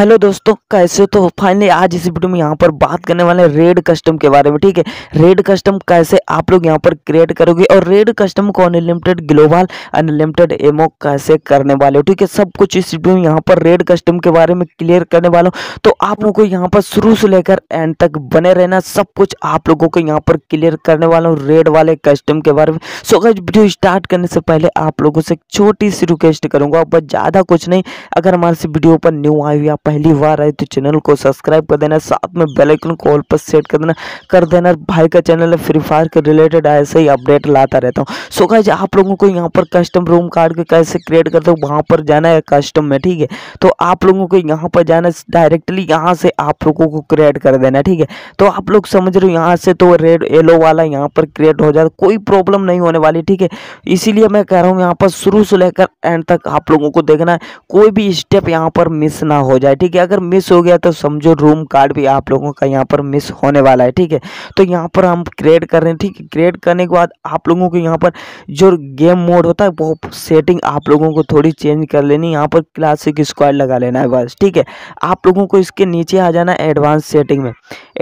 hello दोस्तों कैसे तो फाइनली आज इस वीडियो में यहाँ पर बात करने वाले हैं रेड कस्टम के बारे में ठीक है रेड कस्टम कैसे आप लोग यहाँ पर क्रिएट करोगे और रेड कस्टम को अनलिमिटेड ग्लोबल अनलिमिटेड एमओ कैसे करने वाले हो ठीक है सब कुछ इस वीडियो में यहाँ पर रेड कस्टम के बारे में क्लियर करने वाला हूँ तो आप लोग को यहाँ पर शुरू से लेकर एंड तक बने रहना सब कुछ आप लोगों को यहाँ पर क्लियर करने वाला हूँ रेड वाले कस्टम के बारे में सो अगर वीडियो स्टार्ट करने से पहले आप लोगों से छोटी सी रिक्वेस्ट करूँगा बस ज़्यादा कुछ नहीं अगर हमारे वीडियो पर न्यू आई हुई आप पहली बार आए तो चैनल को सब्सक्राइब कर देना साथ में बेलाइकन को ऑल पर सेट कर देना कर देना भाई का चैनल है फ्री फायर के रिलेटेड ऐसे ही अपडेट लाता रहता हूँ सो गाइज आप लोगों को यहाँ पर कस्टम रूम कार्ड कैसे क्रिएट करते हो वहाँ पर जाना है कस्टम में ठीक है तो आप लोगों को यहाँ पर जाना डायरेक्टली यहाँ से आप लोगों को क्रिएट कर देना ठीक है तो आप लोग समझ रहे हो यहाँ से तो रेड येलो वाला यहाँ पर क्रिएट हो जाता कोई प्रॉब्लम नहीं होने वाली ठीक है इसीलिए मैं कह रहा हूँ यहाँ पर शुरू से लेकर एंड तक आप लोगों को देखना है कोई भी स्टेप यहाँ पर मिस ना हो जाए है ठीक है अगर मिस हो गया तो समझो रूम कार्ड भी आप लोगों का यहाँ पर मिस होने वाला है ठीक है तो यहाँ पर हम क्रिएट कर रहे हैं ठीक है क्रिएट करने के बाद आप लोगों को यहाँ पर जो गेम मोड होता है वो सेटिंग आप लोगों को थोड़ी चेंज कर लेनी यहाँ पर क्लासिक स्क्वायर लगा लेना है बस ठीक है आप लोगों को इसके नीचे आ जाना एडवांस सेटिंग में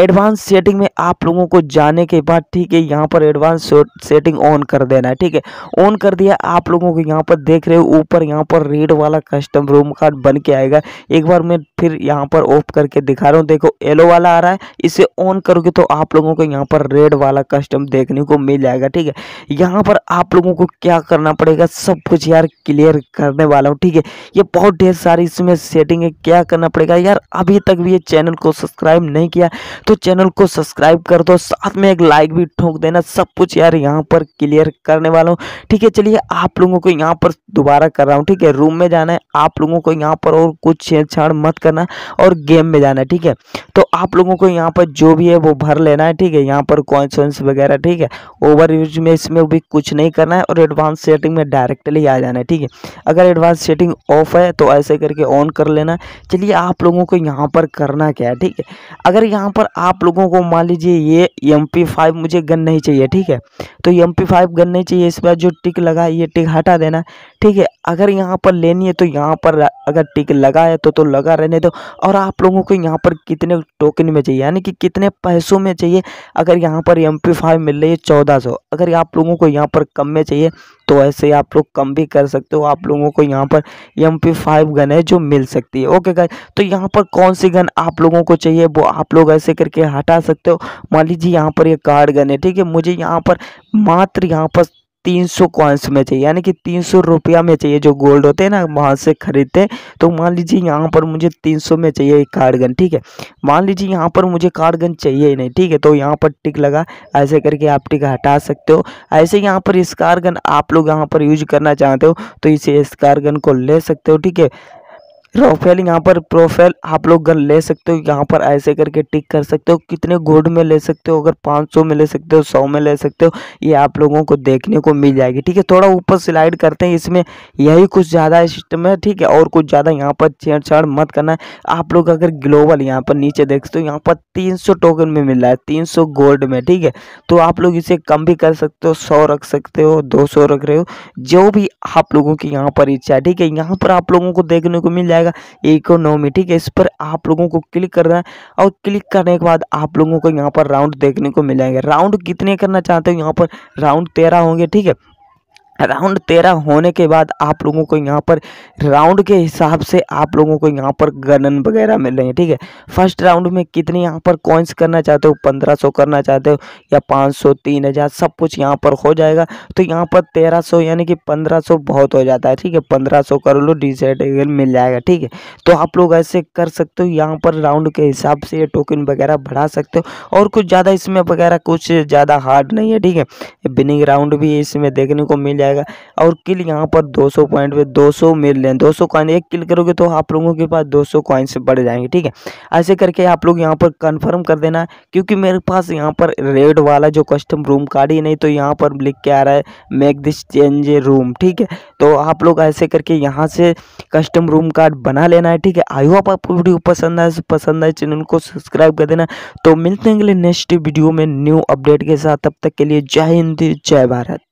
एडवांस सेटिंग में आप लोगों को जाने के बाद ठीक है यहाँ पर एडवांस सेटिंग ऑन कर देना है ठीक है ऑन कर दिया आप लोगों को यहाँ पर देख रहे हो ऊपर यहाँ पर रेड वाला कस्टम रूम कार्ड बन के आएगा एक बार मैं फिर यहाँ पर ऑफ करके दिखा रहा हूँ देखो येलो वाला आ रहा है इसे ऑन करोगे तो आप लोगों को यहाँ पर रेड वाला कस्टम देखने को मिल जाएगा ठीक है यहाँ पर आप लोगों को क्या करना पड़ेगा सब कुछ यार क्लियर करने वाला हूँ ठीक है ये बहुत ढेर सारी इसमें सेटिंग है क्या करना पड़ेगा यार अभी तक भी ये चैनल को सब्सक्राइब नहीं किया तो चैनल को सब्सक्राइब कर दो साथ में एक लाइक भी ठोक देना सब कुछ यार यहाँ पर क्लियर करने वाला हूँ ठीक है चलिए आप लोगों को यहाँ पर दोबारा कर रहा हूँ ठीक है रूम में जाना है आप लोगों को यहाँ पर और कुछ छेड़छाड़ मत करना और गेम में जाना है ठीक है तो आप लोगों को यहाँ पर जो भी है वो भर लेना है ठीक है यहाँ पर कॉन्सेंस वगैरह ठीक है ओवर यूज में इसमें भी कुछ नहीं करना है और एडवांस सेटिंग में डायरेक्टली आ जाना है ठीक है अगर एडवांस सेटिंग ऑफ है तो ऐसे करके ऑन कर लेना चलिए आप लोगों को यहाँ पर करना क्या है ठीक है अगर यहाँ पर आप लोगों को मान लीजिए ये एम पी फाइव मुझे गन नहीं चाहिए ठीक है तो एम पी फाइव गन नहीं चाहिए इस बार जो टिक लगा ये टिक हटा देना ठीक है अगर यहाँ पर लेनी है तो यहाँ पर अगर टिक लगा है तो तो लगा रहने दो और आप लोगों को यहाँ पर कितने टोकन में चाहिए यानी कि कितने पैसों में चाहिए अगर यहाँ पर एम पी फाइव मिल रही है चौदह सौ अगर आप लोगों को यहाँ पर कम में चाहिए तो ऐसे आप लोग कम भी कर सकते हो आप लोगों को यहाँ पर एम पी फाइव गन है जो मिल सकती है ओके गाइस तो यहाँ पर कौन सी गन आप लोगों को चाहिए वो आप लोग ऐसे करके हटा सकते हो मान लीजिए यहाँ पर ये यह कार्ड गन है ठीक है मुझे यहाँ पर मात्र यहाँ पर तीन सौ कॉइन्स में चाहिए यानी कि तीन सौ रुपया में चाहिए जो गोल्ड होते हैं ना वहाँ से खरीदते हैं तो मान लीजिए यहाँ पर मुझे तीन सौ में चाहिए एक कारगन ठीक है मान लीजिए यहाँ पर मुझे कारगन चाहिए ही नहीं ठीक है तो यहाँ पर टिक लगा ऐसे करके आप टिक हटा सकते हो ऐसे यहाँ पर इस कारगन आप लोग यहाँ पर यूज करना चाहते हो तो इसे इस कारगन को ले सकते हो ठीक है प्रोफाइल यहाँ पर प्रोफाइल आप लोग ले सकते हो यहाँ पर ऐसे करके टिक कर सकते हो कितने गोल्ड में ले सकते हो अगर 500 में ले सकते हो 100 में ले सकते हो ये आप लोगों को देखने को मिल जाएगी ठीक है थोड़ा ऊपर स्लाइड करते हैं इसमें यही कुछ ज़्यादा सिस्टम है ठीक है और कुछ ज़्यादा यहाँ पर छेड़छाड़ मत करना है आप लोग अगर ग्लोबल यहाँ पर नीचे देखते हो यहाँ पर तीन टोकन में मिल रहा है तीन गोल्ड में ठीक है तो आप लोग इसे कम भी कर सकते हो सौ रख सकते हो दो रख रहे हो जो भी आप लोगों की यहाँ पर इच्छा है ठीक है यहाँ पर आप लोगों को देखने को मिल जाएगा जाएगा इकोनॉमी ठीक है इस पर आप लोगों को क्लिक करना है और क्लिक करने के बाद आप लोगों को यहाँ पर राउंड देखने को मिल जाएगा राउंड कितने करना चाहते हो यहाँ पर राउंड तेरह होंगे ठीक है राउंड तेरह होने के बाद आप लोगों को यहाँ पर राउंड के हिसाब से आप लोगों को यहाँ पर गनन वगैरह मिल रहे हैं ठीक है फर्स्ट राउंड में कितने यहाँ पर कॉइन्स करना चाहते हो पंद्रह सौ करना चाहते हो या पाँच सौ तीन हज़ार सब कुछ यहाँ पर हो जाएगा तो यहाँ पर तेरह सौ यानी कि पंद्रह सौ बहुत हो जाता है ठीक है पंद्रह सौ कर लो डिसेट मिल जाएगा ठीक है तो आप लोग ऐसे कर सकते हो यहाँ पर राउंड के हिसाब से ये टोकन वगैरह बढ़ा सकते हो और कुछ ज़्यादा इसमें वगैरह कुछ ज़्यादा हार्ड नहीं है ठीक है बिनिंग राउंड भी इसमें देखने को मिल जाएगा जाएगा और किल यहाँ पर 200 पॉइंट पे 200 मिल रहे हैं 200 कॉइन एक किल करोगे तो आप लोगों के पास 200 कॉइन से बढ़ जाएंगे ठीक है ऐसे करके आप लोग यहाँ पर कन्फर्म कर देना क्योंकि मेरे पास यहाँ पर रेड वाला जो कस्टम रूम कार्ड ही नहीं तो यहाँ पर लिख के आ रहा है मेक दिस चेंज रूम ठीक है तो आप लोग ऐसे करके यहाँ से कस्टम रूम कार्ड बना लेना है ठीक है आई होप आपको वीडियो पसंद आए पसंद आए चैनल को सब्सक्राइब कर देना तो मिलते हैं अगले नेक्स्ट वीडियो में न्यू अपडेट के साथ तब तक के लिए जय हिंद जय भारत